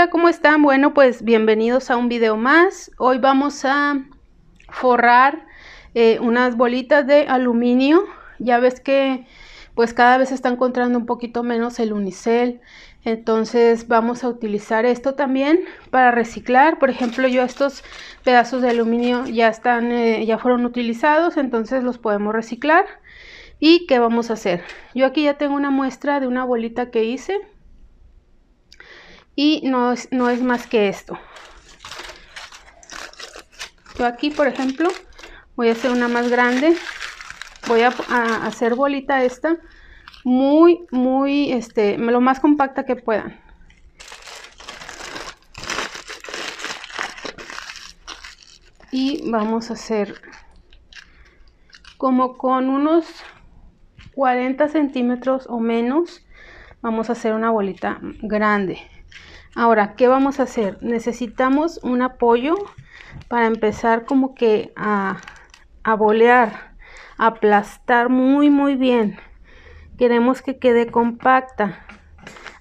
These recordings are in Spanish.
Hola, ¿cómo están? Bueno, pues bienvenidos a un video más. Hoy vamos a forrar eh, unas bolitas de aluminio. Ya ves que pues cada vez se está encontrando un poquito menos el unicel. Entonces vamos a utilizar esto también para reciclar. Por ejemplo, yo estos pedazos de aluminio ya están, eh, ya fueron utilizados, entonces los podemos reciclar. ¿Y qué vamos a hacer? Yo aquí ya tengo una muestra de una bolita que hice y no es, no es más que esto yo aquí por ejemplo voy a hacer una más grande voy a, hacer bolita esta muy muy este lo más compacta que puedan y vamos a hacer como con unos 40 centímetros o menos vamos a hacer una bolita grande Ahora, ¿qué vamos a hacer? Necesitamos un apoyo para empezar como que a, bolear, aplastar muy muy bien. Queremos que quede compacta.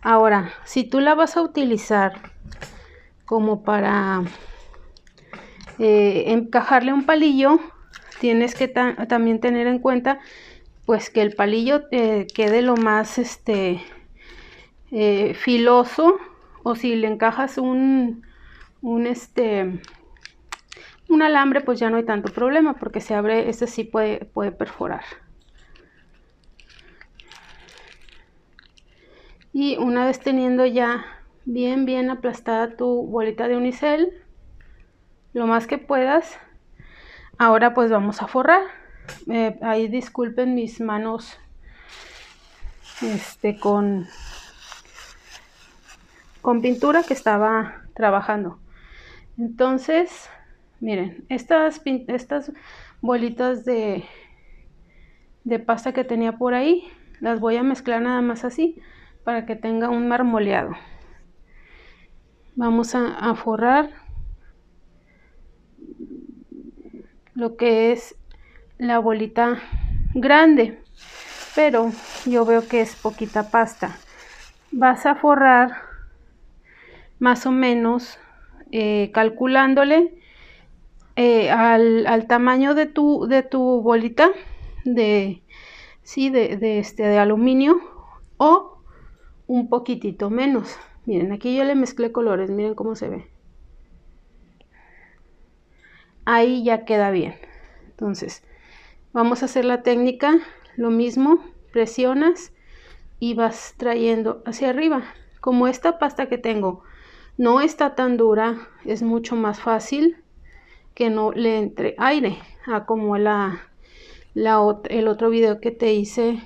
Ahora, si tú la vas a utilizar como para eh, encajarle un palillo, tienes que también tener en cuenta pues que el palillo eh, quede lo más este eh, filoso o si le encajas un, este, un alambre pues ya no hay tanto problema porque se abre, este sí puede, puede perforar. Y una vez teniendo ya bien bien aplastada tu bolita de unicel, lo más que puedas, ahora pues vamos a forrar. Eh, ahí disculpen mis manos este con con pintura que estaba trabajando. Entonces, miren, estas, estas bolitas de, de pasta que tenía por ahí, las voy a mezclar nada más así para que tenga un marmoleado. Vamos a, a forrar lo que es la bolita grande pero yo veo que es poquita pasta vas a forrar más o menos eh, calculándole eh, al, tamaño de tu, de tu bolita de, sí, de, este, de aluminio o un poquitito menos. Miren, aquí yo le mezclé colores, miren cómo se ve. Ahí ya queda bien. Entonces, vamos a hacer la técnica, lo mismo, presionas y vas trayendo hacia arriba. Como esta pasta que tengo, no está tan dura, es mucho más fácil que no le entre aire, a como la, el otro video que te hice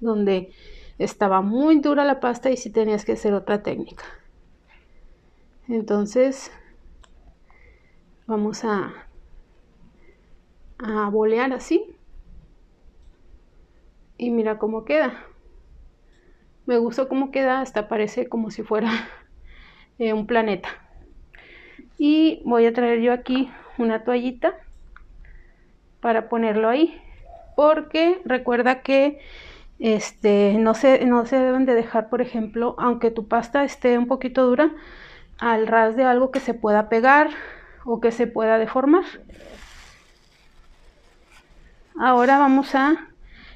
donde estaba muy dura la pasta y si tenías que hacer otra técnica. Entonces vamos a, a bolear así y mira cómo queda. Me gustó cómo queda, hasta parece como si fuera eh, un planeta. Y voy a traer yo aquí una toallita para ponerlo ahí. Porque recuerda que este, no, se, no se deben de dejar, por ejemplo, aunque tu pasta esté un poquito dura, al ras de algo que se pueda pegar o que se pueda deformar. Ahora vamos a,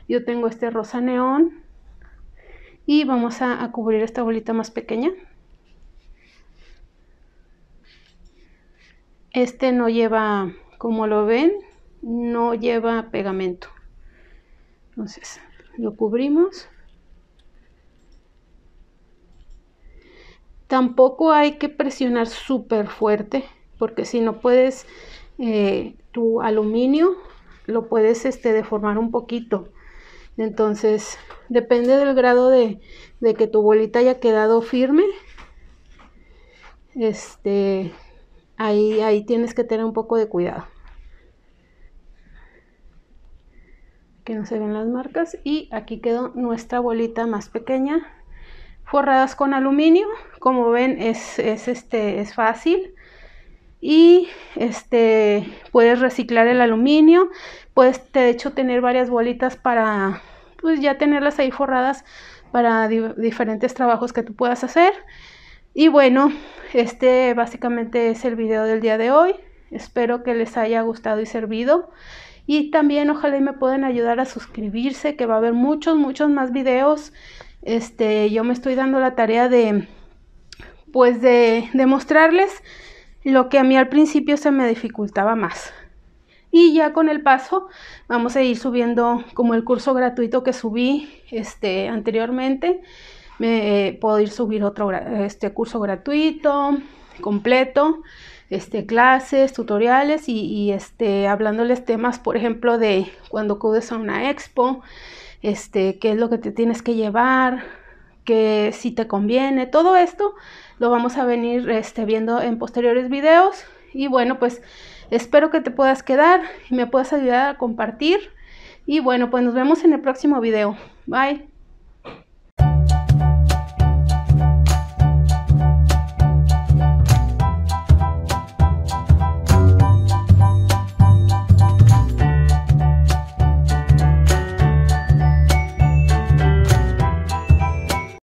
yo tengo este rosa neón y vamos a cubrir esta bolita más pequeña. Este no lleva, como lo ven, no lleva pegamento. Entonces, lo cubrimos. Tampoco hay que presionar súper fuerte, porque si no puedes, eh, tu aluminio lo puedes este, deformar un poquito. Entonces, depende del grado de, de que tu bolita haya quedado firme. Este, Ahí, tienes que tener un poco de cuidado. Que no se ven las marcas. Y aquí quedó nuestra bolita más pequeña. Forradas con aluminio. Como ven es, este, es fácil. Y este, puedes reciclar el aluminio. Puedes de hecho tener varias bolitas para pues ya tenerlas ahí forradas para diferentes trabajos que tú puedas hacer. Y bueno, este básicamente es el video del día de hoy. Espero que les haya gustado y servido. Y también ojalá y me puedan ayudar a suscribirse, que va a haber muchos, muchos más videos. Este, yo me estoy dando la tarea de, pues, de, mostrarles lo que a mí al principio se me dificultaba más. Y ya con el paso vamos a ir subiendo como el curso gratuito que subí este, anteriormente me eh, puedo ir subir otro este curso gratuito, completo, este clases, tutoriales y, este hablándoles temas, por ejemplo, de cuando acudes a una expo, este qué es lo que te tienes que llevar, que si te conviene, todo esto lo vamos a venir este, viendo en posteriores videos y bueno, pues espero que te puedas quedar y me puedas ayudar a compartir. Y bueno, pues nos vemos en el próximo video. Bye.